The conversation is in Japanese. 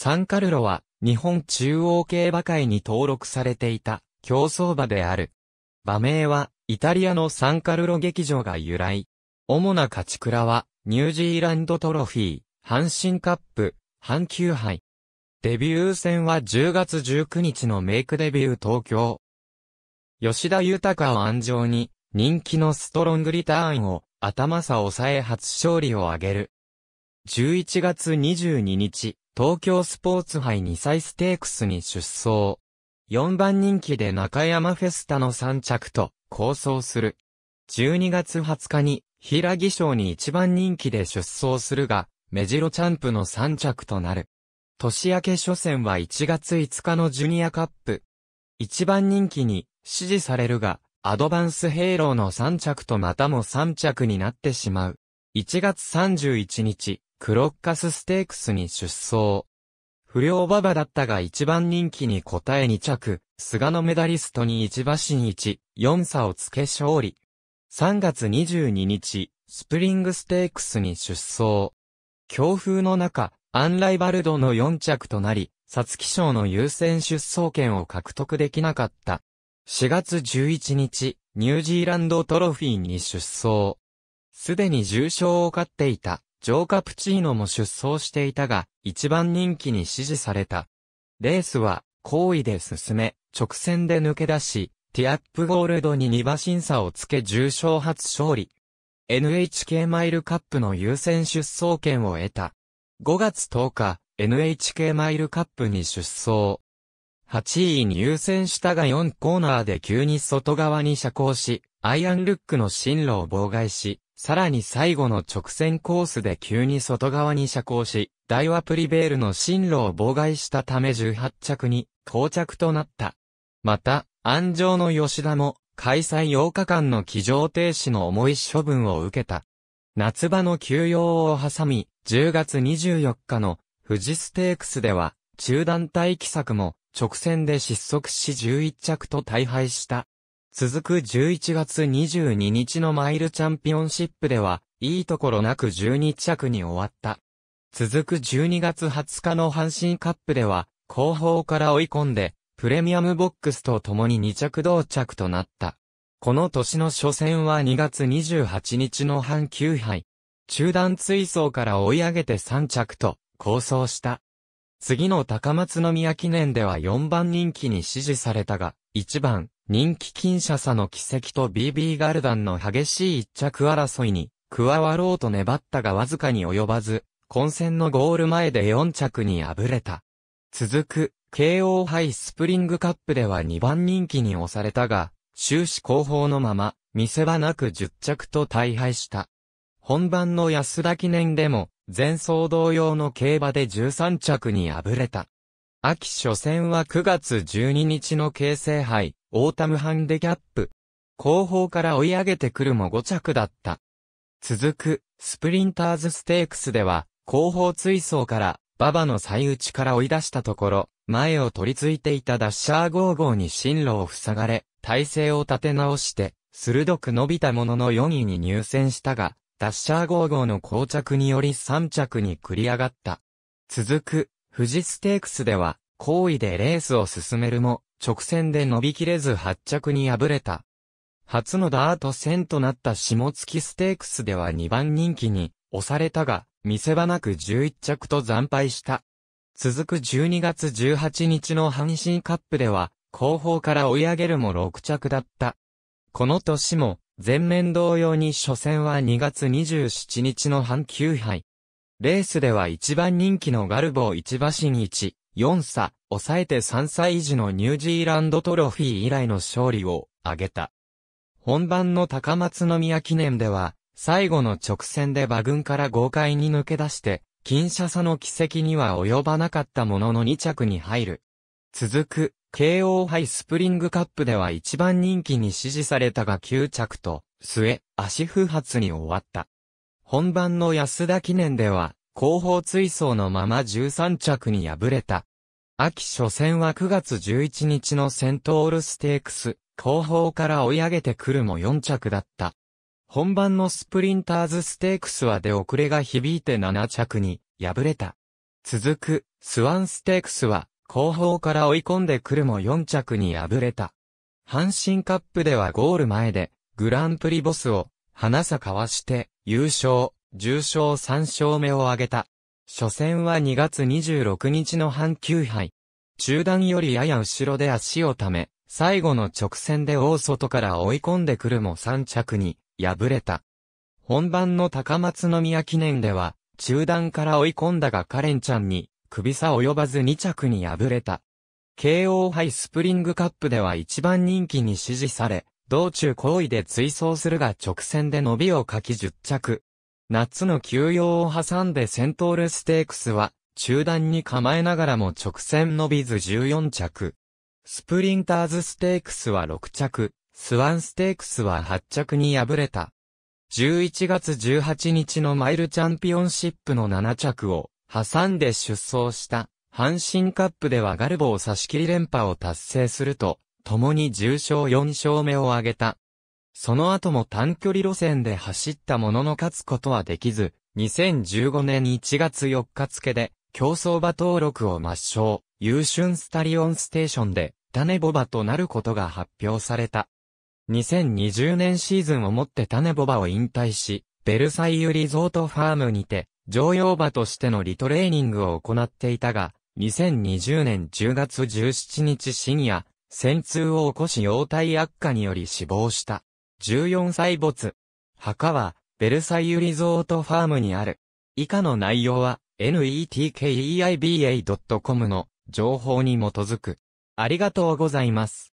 サンカルロは、日本中央競馬会に登録されていた、競走馬である。馬名は、イタリアのサンカルロ劇場が由来。主な勝ち倉は、ニュージーランドトロフィー、阪神カップ、阪急杯。デビュー戦は10月19日のメイクデビュー東京。吉田豊を安城に、人気のストロングリターンを、頭さ抑え初勝利を挙げる。11月22日、東京スポーツ杯2歳ステークスに出走。4番人気で中山フェスタの3着と、構想する。12月20日に、平木賞に1番人気で出走するが、メジロチャンプの3着となる。年明け初戦は1月5日のジュニアカップ。1番人気に支持されるが、アドバンスヘイローの3着とまたも3着になってしまう。1月31日、クロッカスステークスに出走。不良馬場だったが一番人気に答え2着、菅野メダリストに1馬身1、4差をつけ勝利。3月22日、スプリングステークスに出走。強風の中、アンライバルドの4着となり、サツキ賞の優先出走権を獲得できなかった。4月11日、ニュージーランドトロフィーに出走。すでに重賞を勝っていた、ジョーカプチーノも出走していたが、一番人気に支持された。レースは、好意で進め、直線で抜け出し、ティアップゴールドに2馬審査をつけ重賞初勝利。NHK マイルカップの優先出走権を得た。5月10日、NHK マイルカップに出走。8位に優先したが4コーナーで急に外側に射光し、アイアンルックの進路を妨害し、さらに最後の直線コースで急に外側に射行し、ダイワプリベールの進路を妨害したため18着に、到着となった。また、安城の吉田も、開催8日間の騎乗停止の重い処分を受けた。夏場の休養を挟み、10月24日の富士ステークスでは、中団体規策も直線で失速し11着と大敗した。続く11月22日のマイルチャンピオンシップでは、いいところなく12着に終わった。続く12月20日の阪神カップでは、後方から追い込んで、プレミアムボックスと共に2着同着となった。この年の初戦は2月28日の阪急杯。中段追走から追い上げて3着と、構想した。次の高松宮記念では4番人気に支持されたが、1番、人気金ン差の奇跡と BB ガルダンの激しい一着争いに、加わろうと粘ったがわずかに及ばず、混戦のゴール前で4着に敗れた。続く、KO 杯スプリングカップでは2番人気に押されたが、終始後方のまま、見せ場なく10着と大敗した。本番の安田記念でも、前走同様の競馬で13着に敗れた。秋初戦は9月12日の京成杯、オータムハンデキャップ。後方から追い上げてくるも5着だった。続く、スプリンターズステークスでは、後方追走から、馬場の最内から追い出したところ、前を取り付いていたダッシャー55に進路を塞がれ、体勢を立て直して、鋭く伸びたものの4位に入選したが、ダッシャー55の膠着により3着に繰り上がった。続く、富士ステークスでは、好位でレースを進めるも、直線で伸びきれず発着に敗れた。初のダート戦となった下月ステークスでは2番人気に押されたが、見せ場なく11着と惨敗した。続く12月18日の阪神カップでは、後方から追い上げるも6着だった。この年も、前面同様に初戦は2月27日の阪急杯。レースでは1番人気のガルボを1馬身1、4差、抑えて3歳児のニュージーランドトロフィー以来の勝利を挙げた。本番の高松宮記念では、最後の直線で馬群から豪快に抜け出して、金車差の奇跡には及ばなかったものの2着に入る。続く、KO 杯スプリングカップでは一番人気に支持されたが9着と、末、足不発に終わった。本番の安田記念では、後方追走のまま13着に敗れた。秋初戦は9月11日のセントオールステークス、後方から追い上げてくるも4着だった。本番のスプリンターズステークスは出遅れが響いて7着に敗れた。続く、スワンステークスは、後方から追い込んでくるも4着に敗れた。阪神カップではゴール前で、グランプリボスを、花さかわして、優勝。重賞3勝目を挙げた。初戦は2月26日の阪急杯。中段よりやや後ろで足をため、最後の直線で大外から追い込んでくるも3着に敗れた。本番の高松宮記念では、中段から追い込んだがカレンちゃんに、首差及ばず2着に敗れた。KO 杯スプリングカップでは一番人気に支持され、道中好意で追走するが直線で伸びをかき10着。夏の休養を挟んでセントールステークスは、中段に構えながらも直線伸びず14着。スプリンターズステークスは6着、スワンステークスは8着に敗れた。11月18日のマイルチャンピオンシップの7着を挟んで出走した阪神カップではガルボを差し切り連覇を達成すると、共に重賞4勝目を挙げた。その後も短距離路線で走ったものの勝つことはできず、2015年1月4日付で、競走馬登録を抹消、優春スタリオンステーションで、種ボバとなることが発表された。2020年シーズンをもって種ボバを引退し、ベルサイユリゾートファームにて、常用馬としてのリトレーニングを行っていたが、2020年10月17日深夜、戦痛を起こし容体悪化により死亡した。14歳没。墓は、ベルサイユリゾートファームにある。以下の内容は、netkeiba.com の情報に基づく。ありがとうございます。